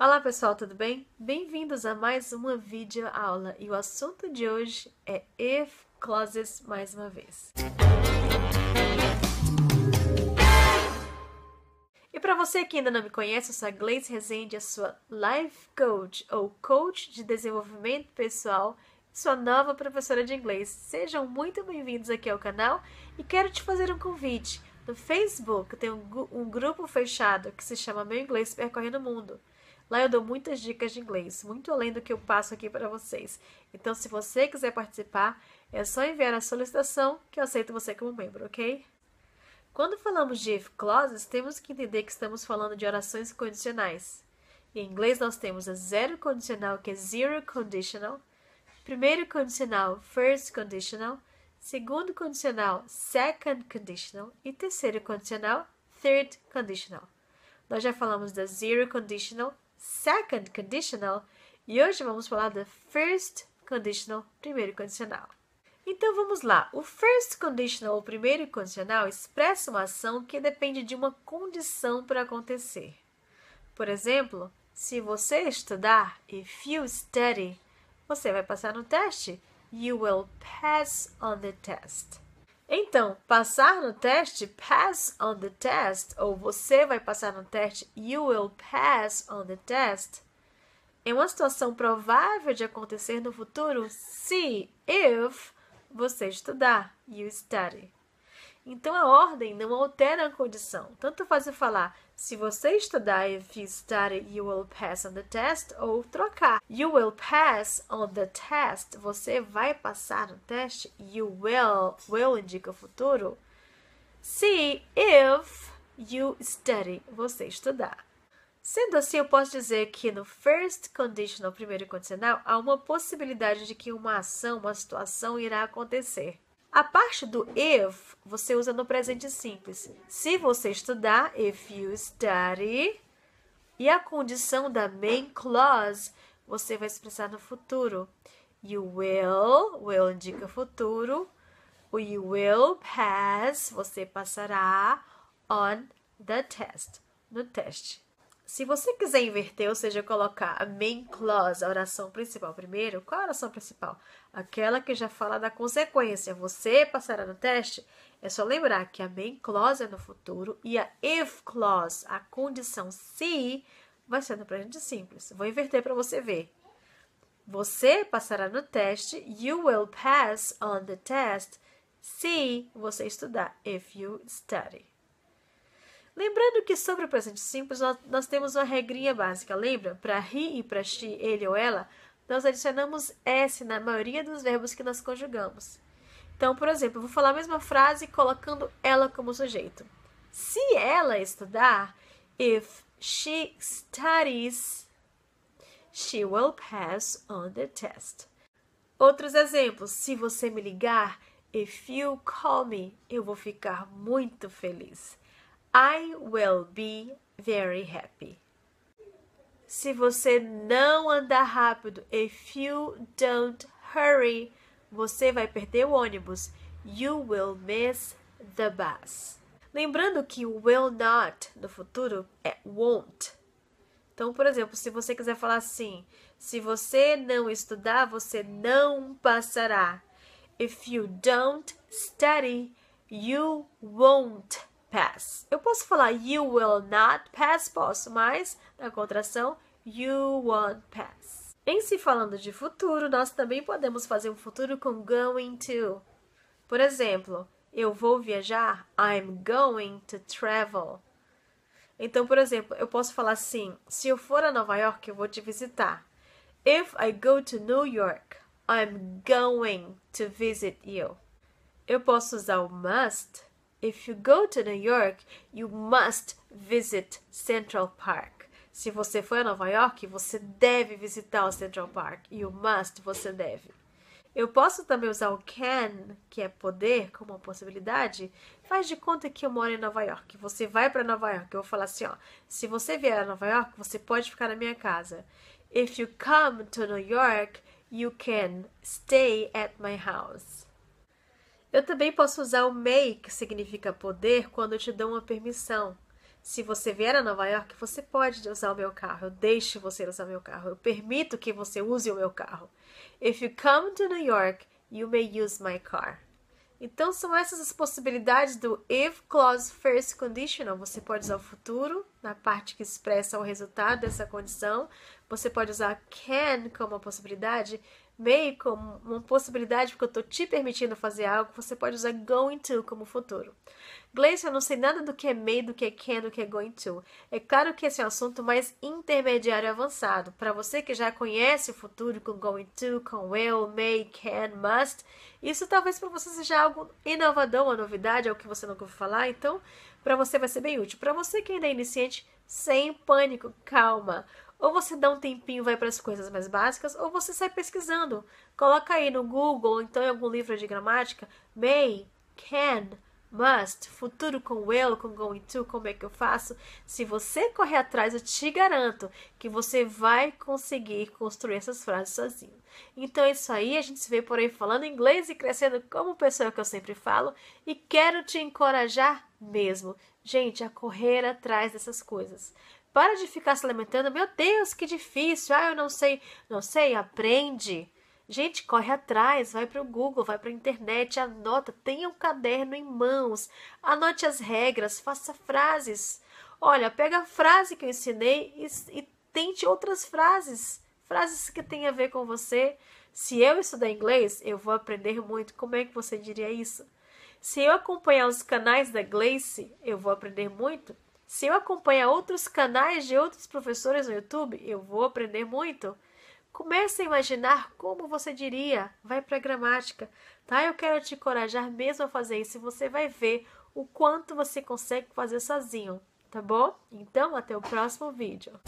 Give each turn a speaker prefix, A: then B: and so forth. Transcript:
A: Olá pessoal, tudo bem? Bem-vindos a mais uma vídeo aula e o assunto de hoje é if clauses mais uma vez. E para você que ainda não me conhece, eu sou a Gleice Rezende, a sua Life Coach ou Coach de Desenvolvimento Pessoal sua nova professora de inglês. Sejam muito bem-vindos aqui ao canal e quero te fazer um convite. No Facebook tem um, um grupo fechado que se chama Meu Inglês Percorrendo o Mundo. Lá eu dou muitas dicas de inglês, muito além do que eu passo aqui para vocês. Então, se você quiser participar, é só enviar a solicitação que eu aceito você como membro, ok? Quando falamos de if clauses, temos que entender que estamos falando de orações condicionais. Em inglês, nós temos a zero condicional, que é zero conditional, primeiro condicional, first conditional, segundo condicional, second conditional e terceiro condicional, third conditional. Nós já falamos da zero conditional, second conditional e hoje vamos falar da first conditional, primeiro condicional. Então vamos lá. O first conditional, o primeiro condicional, expressa uma ação que depende de uma condição para acontecer. Por exemplo, se você estudar, if you study, você vai passar no teste. You will pass on the test. Então, passar no teste, pass on the test, ou você vai passar no teste, you will pass on the test, é uma situação provável de acontecer no futuro se, if, você estudar, you study. Então, a ordem não altera a condição. Tanto faz eu falar se você estudar, if you study, you will pass on the test, ou trocar. You will pass on the test. Você vai passar no teste. You will. Will indica futuro. Se, if you study, você estudar. Sendo assim, eu posso dizer que no first conditional, primeiro condicional, há uma possibilidade de que uma ação, uma situação irá acontecer. A parte do if você usa no presente simples. Se você estudar, if you study. E a condição da main clause você vai expressar no futuro. You will, will indica futuro. O you will pass, você passará on the test, no teste. Se você quiser inverter, ou seja, colocar a main clause, a oração principal primeiro, qual a oração principal? Aquela que já fala da consequência. Você passará no teste? É só lembrar que a main clause é no futuro e a if clause, a condição se, vai ser no presente simples. Vou inverter para você ver. Você passará no teste. You will pass on the test se você estudar. If you study. Lembrando que sobre o presente simples nós, nós temos uma regrinha básica, lembra? Para he e para she, ele ou ela, nós adicionamos s na maioria dos verbos que nós conjugamos. Então, por exemplo, eu vou falar a mesma frase colocando ela como sujeito. Se ela estudar, if she studies, she will pass on the test. Outros exemplos: se você me ligar, if you call me, eu vou ficar muito feliz. I will be very happy. Se você não andar rápido, if you don't hurry, você vai perder o ônibus. You will miss the bus. Lembrando que will not no futuro é won't. Então, por exemplo, se você quiser falar assim, se você não estudar, você não passará. If you don't study, you won't pass. Eu posso falar you will not pass, posso, mas na contração you won't pass. Em se falando de futuro, nós também podemos fazer um futuro com going to. Por exemplo, eu vou viajar, I'm going to travel. Então, por exemplo, eu posso falar assim: se eu for a Nova York, eu vou te visitar. If I go to New York, I'm going to visit you. Eu posso usar o must If you go to New York, you must visit Central Park. Se você for a Nova York, você deve visitar o Central Park. You must, você deve. Eu posso também usar o can, que é poder, como uma possibilidade. Faz de conta que eu moro em Nova York. Você vai para Nova York. Eu vou falar assim, ó. Se você vier a Nova York, você pode ficar na minha casa. If you come to New York, you can stay at my house. Eu também posso usar o may, que significa poder, quando eu te dou uma permissão. Se você vier a Nova York, você pode usar o meu carro. Eu deixo você usar o meu carro. Eu permito que você use o meu carro. If you come to New York, you may use my car. Então são essas as possibilidades do if clause first conditional. Você pode usar o futuro na parte que expressa o resultado dessa condição. Você pode usar can como uma possibilidade, may como uma possibilidade porque eu estou te permitindo fazer algo. Você pode usar going to como futuro. Gleice, eu não sei nada do que é may, do que é can, do que é going to. É claro que esse é um assunto mais intermediário avançado. Para você que já conhece o futuro com going to, com will, may, can, must, isso talvez para você seja algo inovador, uma novidade, algo é que você nunca ouviu falar. Então, para você vai ser bem útil. Para você que ainda é iniciante, sem pânico, calma. Ou você dá um tempinho, vai para as coisas mais básicas, ou você sai pesquisando. Coloca aí no Google, ou então em algum livro de gramática, may, can, Must, futuro com will, com going to, como é que eu faço? Se você correr atrás, eu te garanto que você vai conseguir construir essas frases sozinho. Então é isso aí, a gente se vê por aí falando inglês e crescendo como pessoa que eu sempre falo e quero te encorajar mesmo, gente, a correr atrás dessas coisas. Para de ficar se lamentando, meu Deus, que difícil, ah, eu não sei, não sei, aprende Gente, corre atrás, vai para o Google, vai para a internet, anota, tenha um caderno em mãos, anote as regras, faça frases. Olha, pega a frase que eu ensinei e, e tente outras frases, frases que têm a ver com você. Se eu estudar inglês, eu vou aprender muito. Como é que você diria isso? Se eu acompanhar os canais da Glace, eu vou aprender muito. Se eu acompanhar outros canais de outros professores no YouTube, eu vou aprender muito. Comece a imaginar como você diria. Vai para a gramática, tá? Eu quero te encorajar mesmo a fazer isso. Você vai ver o quanto você consegue fazer sozinho, tá bom? Então, até o próximo vídeo.